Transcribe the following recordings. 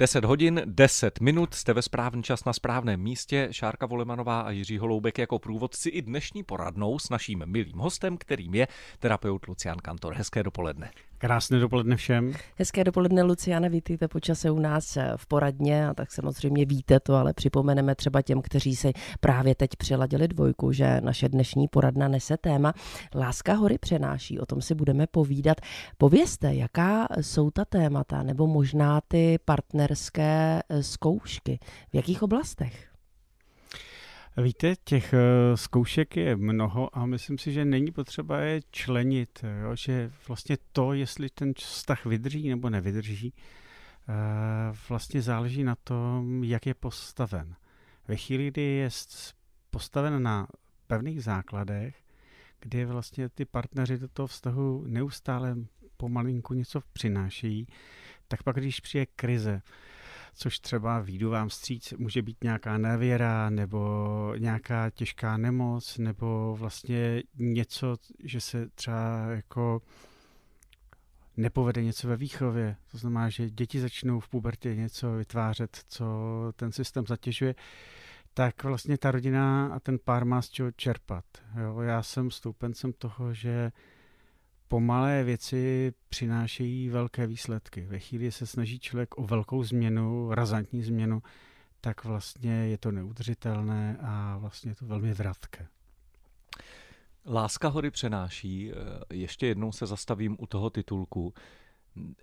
10 hodin, 10 minut, jste ve správný čas na správném místě. Šárka Volemanová a Jiří Holoubek jako průvodci i dnešní poradnou s naším milým hostem, kterým je terapeut Lucián Kantor. Hezké dopoledne. Krásné dopoledne všem. Hezké dopoledne, Luciane, vítejte počase u nás eh, v poradně a tak samozřejmě víte to, ale připomeneme třeba těm, kteří si právě teď přiladili dvojku, že naše dnešní poradna nese téma Láska hory přenáší, o tom si budeme povídat. Povězte, jaká jsou ta témata nebo možná ty partnerské eh, zkoušky, v jakých oblastech? Víte, těch eh, zkoušek je mnoho a myslím si, že není potřeba je členit, jo? že vlastně to, jestli ten vztah vydrží nebo nevydrží, eh, vlastně záleží na tom, jak je postaven. Ve chvíli, kdy je postaven na pevných základech, kdy vlastně ty partneři do toho vztahu neustále pomalinku něco přinášejí, tak pak, když přijde krize, což třeba výjdu vám stříc, může být nějaká nevěra nebo nějaká těžká nemoc nebo vlastně něco, že se třeba jako nepovede něco ve výchově. To znamená, že děti začnou v pubertě něco vytvářet, co ten systém zatěžuje tak vlastně ta rodina a ten pár má z čeho čerpat. Jo, já jsem stoupencem toho, že pomalé věci přinášejí velké výsledky. Ve chvíli, kdy se snaží člověk o velkou změnu, razantní změnu, tak vlastně je to neudržitelné a vlastně je to velmi vratké. Láska hory přenáší. Eh, ještě jednou se zastavím u toho titulku.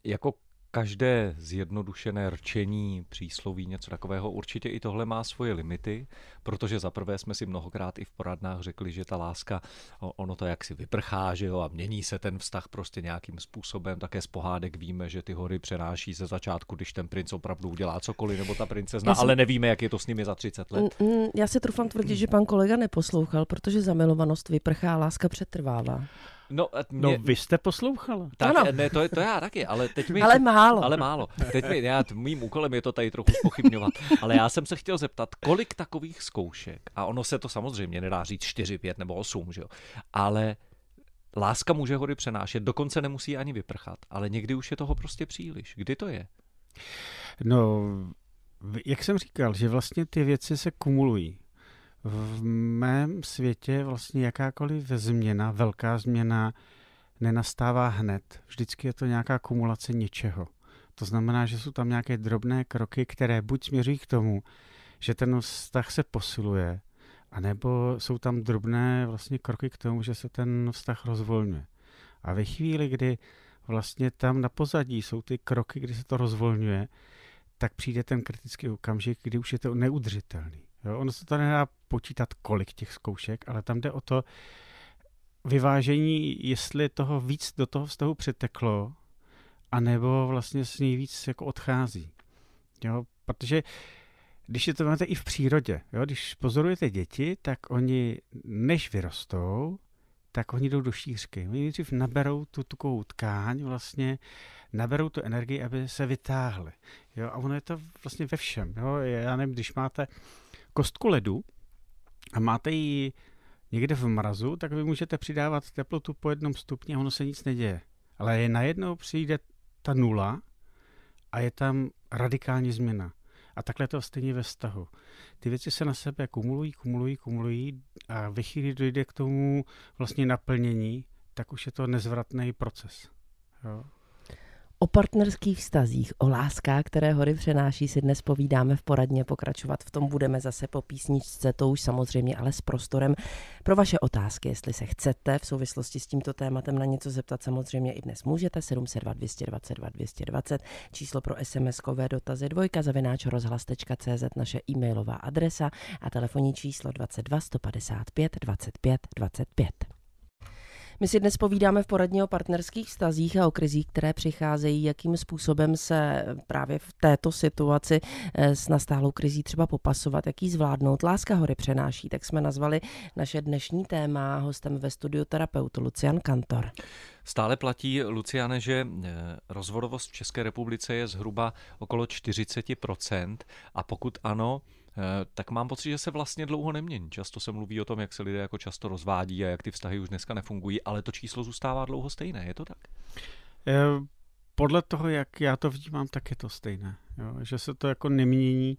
Jako každé zjednodušené rčení, přísloví, něco takového, určitě i tohle má svoje limity, protože za prvé jsme si mnohokrát i v poradnách řekli, že ta láska, ono to jak si vyprchá, že jo, a mění se ten vztah prostě nějakým způsobem. Také z pohádek víme, že ty hory přenáší ze začátku, když ten princ opravdu udělá cokoliv, nebo ta princezna, ale nevíme, jak je to s nimi za 30 let. Já si trufám tvrdit, že pan kolega neposlouchal, protože zamilovanost vyprchá, láska přetrvává. No, no, mě... no vy jste poslouchala. Tak, ano. ne, to, je, to já taky, ale teď mi... Ale málo. Ale málo. Teď mi, já, mým úkolem je to tady trochu pochybňovat. ale já jsem se chtěl zeptat, kolik takových zkoušek, a ono se to samozřejmě nedá říct 4, 5 nebo 8, že jo, ale láska může hory přenášet, dokonce nemusí ani vyprchat, ale někdy už je toho prostě příliš. Kdy to je? No, jak jsem říkal, že vlastně ty věci se kumulují v mém světě vlastně jakákoliv změna, velká změna, nenastává hned. Vždycky je to nějaká kumulace něčeho. To znamená, že jsou tam nějaké drobné kroky, které buď směřují k tomu, že ten vztah se posiluje, anebo jsou tam drobné vlastně kroky k tomu, že se ten vztah rozvolňuje. A ve chvíli, kdy vlastně tam na pozadí jsou ty kroky, kdy se to rozvolňuje, tak přijde ten kritický okamžik, kdy už je to neudržitelný. Jo, ono se to nedá počítat, kolik těch zkoušek, ale tam jde o to vyvážení, jestli toho víc do toho vztahu přeteklo, anebo vlastně s ní víc jako odchází. Jo, protože když je to máte i v přírodě, jo, když pozorujete děti, tak oni než vyrostou, tak oni jdou do šířky. Oni nejdřív naberou tu tukovou tkáň, vlastně naberou tu energii, aby se vytáhli. Jo? A ono je to vlastně ve všem. Jo? Já nevím, když máte kostku ledu a máte ji někde v mrazu, tak vy můžete přidávat teplotu po jednom stupni a ono se nic neděje. Ale najednou přijde ta nula a je tam radikální změna. A takhle to stejně ve vztahu. Ty věci se na sebe kumulují, kumulují, kumulují a ve chvíli dojde k tomu vlastně naplnění, tak už je to nezvratný proces. Jo. O partnerských vztazích, o láskách, které hory přenáší, si dnes povídáme v poradně. Pokračovat v tom budeme zase po písničce, to už samozřejmě, ale s prostorem pro vaše otázky. Jestli se chcete v souvislosti s tímto tématem na něco zeptat, samozřejmě i dnes můžete. 702 222 220, číslo pro SMS-kové dotazy dvojka, zavináč rozhlas.cz, naše e-mailová adresa a telefonní číslo 22 155 25 25. My si dnes povídáme v poradně o partnerských stazích a o krizích, které přicházejí, jakým způsobem se právě v této situaci eh, s nastálou krizí třeba popasovat, jaký zvládnout. Láska hory přenáší, tak jsme nazvali naše dnešní téma hostem ve studiu terapeut Lucian Kantor. Stále platí, Luciane, že eh, rozvodovost v České republice je zhruba okolo 40%. A pokud ano, Eh, tak mám pocit, že se vlastně dlouho nemění. Často se mluví o tom, jak se lidé jako často rozvádí a jak ty vztahy už dneska nefungují, ale to číslo zůstává dlouho stejné, je to tak? Eh, podle toho, jak já to vnímám, tak je to stejné. Jo? Že se to jako nemění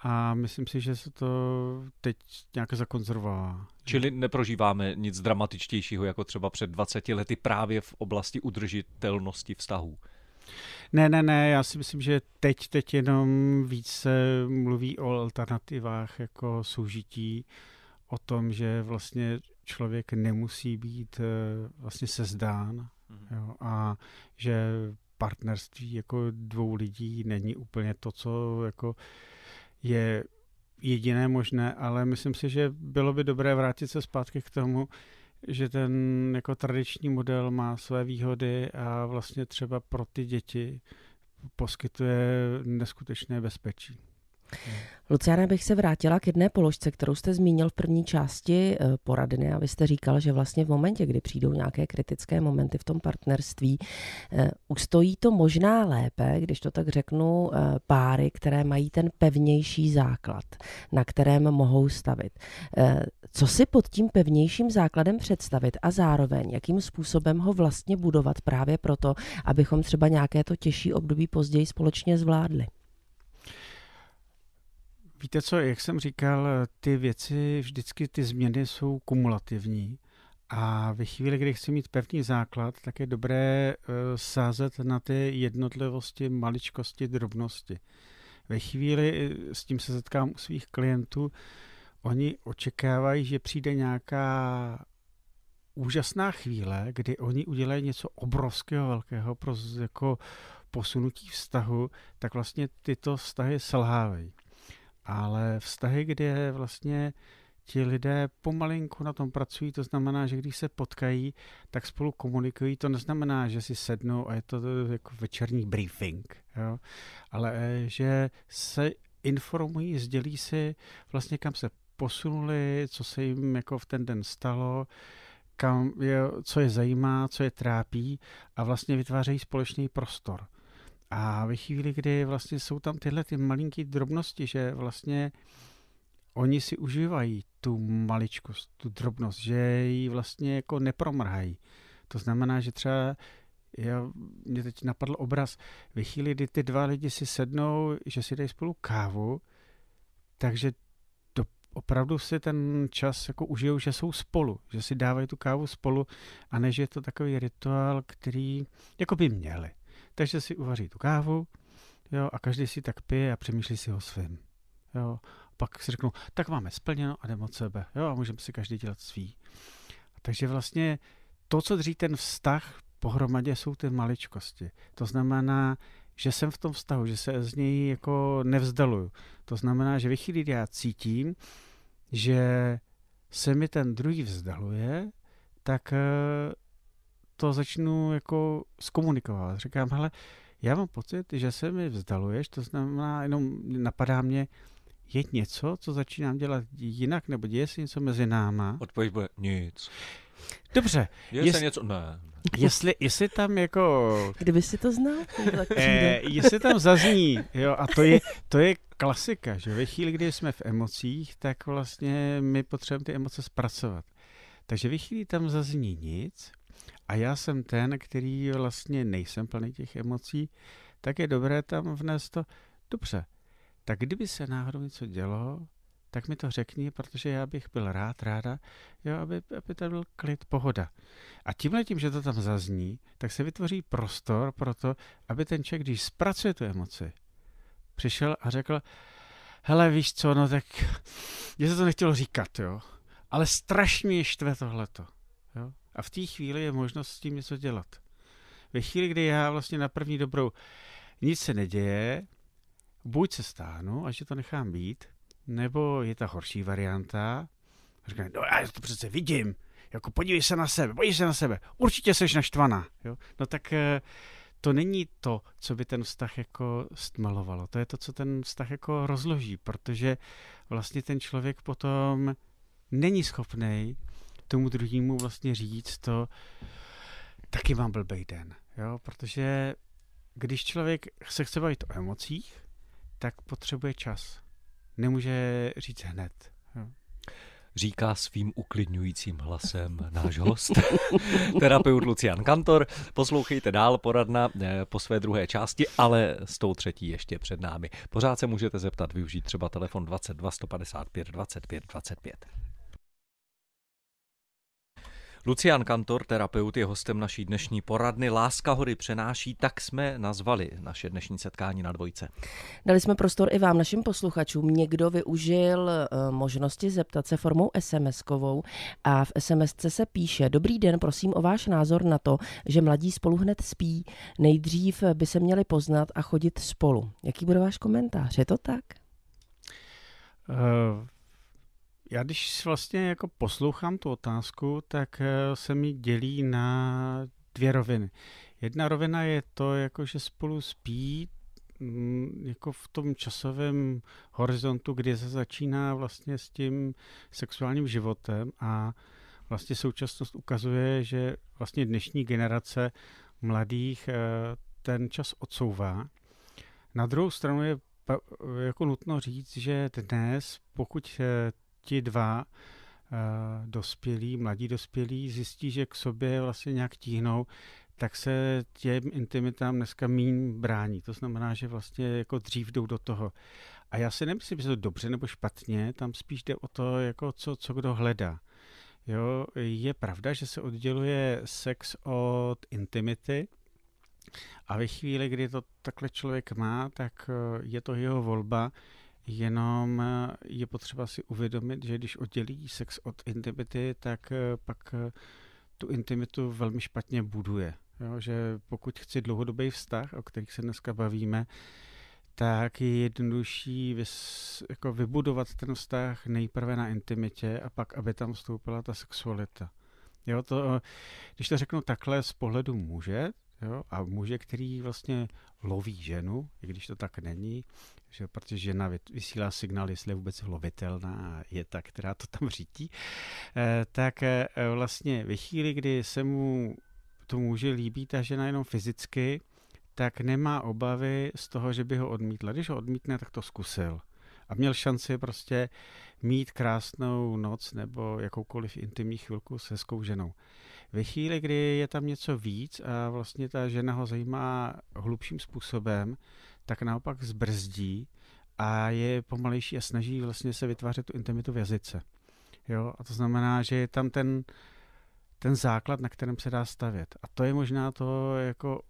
a myslím si, že se to teď nějak zakonzervová. Čili neprožíváme nic dramatičtějšího, jako třeba před 20 lety právě v oblasti udržitelnosti vztahů. Ne, ne, ne, já si myslím, že teď, teď jenom více mluví o alternativách jako soužití, o tom, že vlastně člověk nemusí být eh, vlastně sezdán mm-hmm. jo, a že partnerství jako dvou lidí není úplně to, co jako je jediné možné, ale myslím si, že bylo by dobré vrátit se zpátky k tomu, že ten jako tradiční model má své výhody a vlastně třeba pro ty děti poskytuje neskutečné bezpečí. Luciana, bych se vrátila k jedné položce, kterou jste zmínil v první části eh, poradny a vy jste říkal, že vlastně v momentě, kdy přijdou nějaké kritické momenty v tom partnerství, eh, ustojí to možná lépe, když to tak řeknu, eh, páry, které mají ten pevnější základ, na kterém mohou stavit. Co si pod tím pevnějším základem představit a zároveň, jakým způsobem ho vlastně budovat právě proto, abychom třeba nějaké to těžší období později společně zvládli? Víte co, jak jsem říkal, ty věci, vždycky ty změny jsou kumulativní. A ve chvíli, kdy chci mít pevný základ, tak je dobré e, sázet na ty jednotlivosti, maličkosti, drobnosti. Ve chvíli, e, s tím se setkám u svých klientů, oni očekávají, že přijde nějaká úžasná chvíle, kdy oni udělají něco obrovského, velkého pro jako posunutí vztahu, tak vlastně tyto vztahy selhávají ale vztahy, kde vlastně ti lidé pomalinku na tom pracují, to znamená, že když se potkají, tak spolu komunikují, to neznamená, že si sednou a je to jako večerní briefing, jo? ale eh, že se informují, sdělí si vlastně, kam se posunuli, co se jim jako v ten den stalo, kam je, co je zajímá, co je trápí a vlastně vytvářejí společný prostor. A ve chvíli, kdy vlastně jsou tam tyhle ty malinké drobnosti, že vlastně oni si užívají tu maličkost, tu drobnost, že ji vlastně jako nepromrhají. To znamená, že třeba já, mě teď napadl obraz, ve chvíli, kdy ty dva lidi si sednou, že si dají spolu kávu, takže to, opravdu si ten čas jako užijou, že jsou spolu, že si dávají tu kávu spolu a ne, že je to takový rituál, který jako by měli. Takže si uvaří tu kávu jo, a každý si tak pije a přemýšlí si o svém. Jo. Pak si řeknou, tak máme splněno a jdeme od sebe. Jo, a můžeme si každý dělat svý. Takže vlastně to, co dří ten vztah pohromadě, jsou ty maličkosti. To znamená, že jsem v tom vztahu, že se z něj jako nevzdaluju. To znamená, že vychýlí, já cítím, že se mi ten druhý vzdaluje, tak eh, to začnu jako zkomunikovat. Říkám, hele, já mám pocit, že se mi vzdaluješ, to znamená, jenom napadá mě, je něco, co začínám dělat jinak, nebo děje se něco mezi náma? Odpověď bude nic. Dobře. Děje jest... se něco? Ne. Jestli, jestli tam jako... Kdyby si to znal, tak eh, Jestli tam zazní, jo, a to je, to je klasika, že ve chvíli, kdy jsme v emocích, tak vlastně my potřebujeme ty emoce zpracovat. Takže ve chvíli tam zazní nic, a já jsem ten, který vlastně nejsem plný těch emocí, tak je dobré tam vnést to, dobře, tak kdyby se náhodou něco dělo, tak mi to řekni, protože já bych byl rád, ráda, jo, aby, aby tam byl klid, pohoda. A tímhle tím, že to tam zazní, tak se vytvoří prostor pro to, aby ten člověk, když zpracuje tu emoci, přišel a řekl, hele, víš co, no tak, mě se to nechtělo říkat, jo, ale strašně štve tohleto. A v té chvíli je možnost s tím něco dělat. Ve chvíli, kdy já vlastně na první dobrou nic se neděje, buď se a až to nechám být, nebo je ta horší varianta, říkám, no já to přece vidím, jako podívej se na sebe, podívej se na sebe, určitě jsi naštvaná. Jo? No tak eh, to není to, co by ten vztah jako stmalovalo, to je to, co ten vztah jako rozloží, protože vlastně ten člověk potom není schopný tomu druhému vlastně říct to, taky mám blbej den, jo, protože když člověk se chce bavit o emocích, tak potřebuje čas. Nemůže říct hned. Jo říká svým uklidňujícím hlasem náš host, terapeut Lucian Kantor. Poslouchejte dál poradna eh, po své druhé části, ale s tou třetí ještě před námi. Pořád se můžete zeptat, využít třeba telefon 22 155 25 25. Lucian Kantor, terapeut, je hostem naší dnešní poradny. Láska hory přenáší, tak jsme nazvali naše dnešní setkání na dvojce. Dali jsme prostor i vám, našim posluchačům. Někdo využil eh, možnosti zeptat se formou SMS-kovou a v SMS se píše Dobrý den, prosím o váš názor na to, že mladí spolu hned spí. Nejdřív by se měli poznat a chodit spolu. Jaký bude váš komentář? Je to tak? Uh já když vlastně jako poslouchám tu otázku, tak eh, se mi dělí na dvě roviny. Jedna rovina je to, jako že spolu spí mm, jako v tom časovém horizontu, kdy se začíná vlastně s tím sexuálním životem a vlastně současnost ukazuje, že vlastně dnešní generace mladých eh, ten čas odsouvá. Na druhou stranu je jako nutno říct, že dnes, pokud eh, ti dva eh, dospělí, mladí dospělí zjistí, že k sobě vlastně nějak tíhnou, tak se těm intimitám dneska mín brání. To znamená, že vlastně jako dřív jdou do toho. A já si nemyslím, že to dobře nebo špatně, tam spíš jde o to, jako co, co kdo hledá. Jo, je pravda, že se odděluje sex od intimity, a ve chvíli, kdy to takhle člověk má, tak eh, je to jeho volba, Jenom eh, je potřeba si uvědomit, že když oddělí sex od intimity, tak eh, pak eh, tu intimitu velmi špatně buduje. Jo, že pokud chci dlouhodobý vztah, o kterých se dneska bavíme, tak je jednodušší vys, jako vybudovat ten vztah nejprve na intimitě a pak, aby tam vstoupila ta sexualita. Jo, to, když to řeknu takhle z pohledu muže, jo, a muže, který vlastně loví ženu, i když to tak není, že, protože žena vysílá signál, jestli je vůbec lovitelná, je ta, která to tam řítí, eh, tak eh, vlastně ve chvíli, kdy se mu to muži líbí ta žena jenom fyzicky, tak nemá obavy z toho, že by ho odmítla. Když ho odmítne, tak to zkusil. A měl šanci prostě mít krásnou noc nebo jakoukoliv intimní chvilku se hezkou ženou. Ve chvíli, kdy je tam něco víc a vlastně ta žena ho zajímá hlubším způsobem, tak naopak zbrzdí a je pomalejší a snaží vlastně se vytvářet tu intimitu v jazyce. Jo? A to znamená, že je tam ten, ten základ, na kterém se dá stavět. A to je možná to, jako,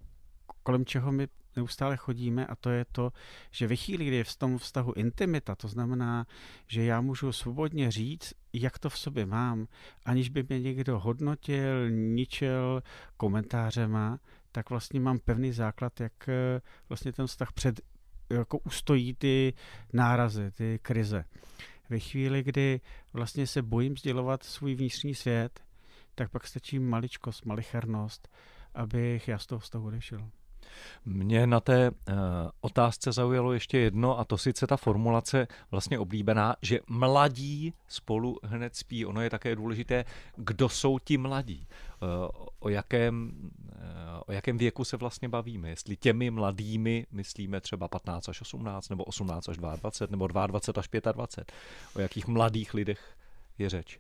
kolem čeho my neustále chodíme a to je to, že ve chvíli, kdy je v tom vztahu intimita, to znamená, že já můžu svobodně říct, jak to v sobě mám, aniž by mě někdo hodnotil, ničil komentářema, tak vlastně mám pevný základ, jak eh, vlastně ten vztah před, jako ustojí ty nárazy, ty krize. Ve chvíli, kdy vlastně se bojím sdělovat svůj vnitřní svět, tak pak stačí maličkost, malichernost, abych já z toho vztahu odešel. Mě na té eh, otázce zaujalo ještě jedno, a to sice ta formulace vlastně oblíbená, že mladí spolu hned spí. Ono je také důležité, kdo jsou ti mladí. Eh, o jakém, eh, o jakém věku se vlastně bavíme. Jestli těmi mladými myslíme třeba 15 až 18, nebo 18 až 22, nebo 22 až 25. O jakých mladých lidech je řeč.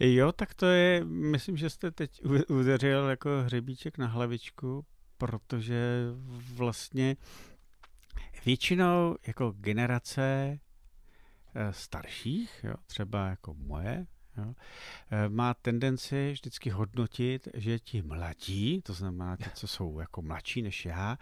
Jo, tak to je, myslím, že jste teď udeřil jako hřebíček na hlavičku, protože vlastně většinou jako generace eh, starších, jo, třeba jako moje, jo, eh, má tendenci vždycky hodnotit, že ti mladí, to znamená ti, co jsou jako mladší než já,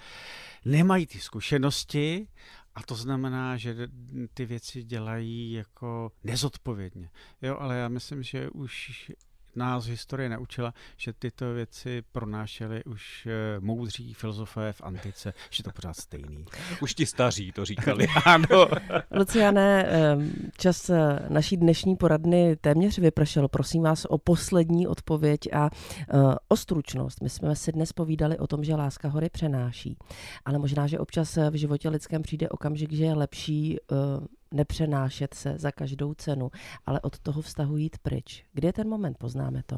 nemají ty zkušenosti a to znamená, že ty věci dělají jako nezodpovědně. Jo, ale já myslím, že už nás historie naučila, že tyto věci pronášely už eh, moudří filozofé v antice, že to pořád stejný. Už ti staří to říkali, ano. Luciane, ehm, čas eh, naší dnešní poradny téměř vypršel. Prosím vás o poslední odpověď a eh, o stručnost. My jsme si dnes povídali o tom, že láska hory přenáší, ale možná, že občas v životě lidském přijde okamžik, že je lepší nepřenášet se za každou cenu, ale od toho vztahu jít pryč. Kde je ten moment, poznáme to?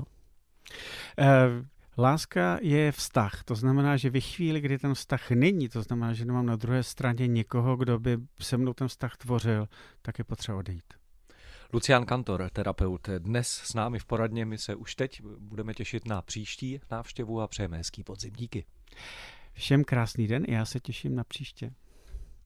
Uh... Láska je vztah, to znamená, že ve chvíli, kdy ten vztah není, to znamená, že nemám na druhé straně někoho, kdo by se mnou ten vztah tvořil, tak je potřeba odejít. Lucian Kantor, terapeut, dnes s námi v poradně. My se už teď budeme těšit na příští návštěvu a přejeme hezký podzim. Díky. Všem krásný den, já se těším na příště.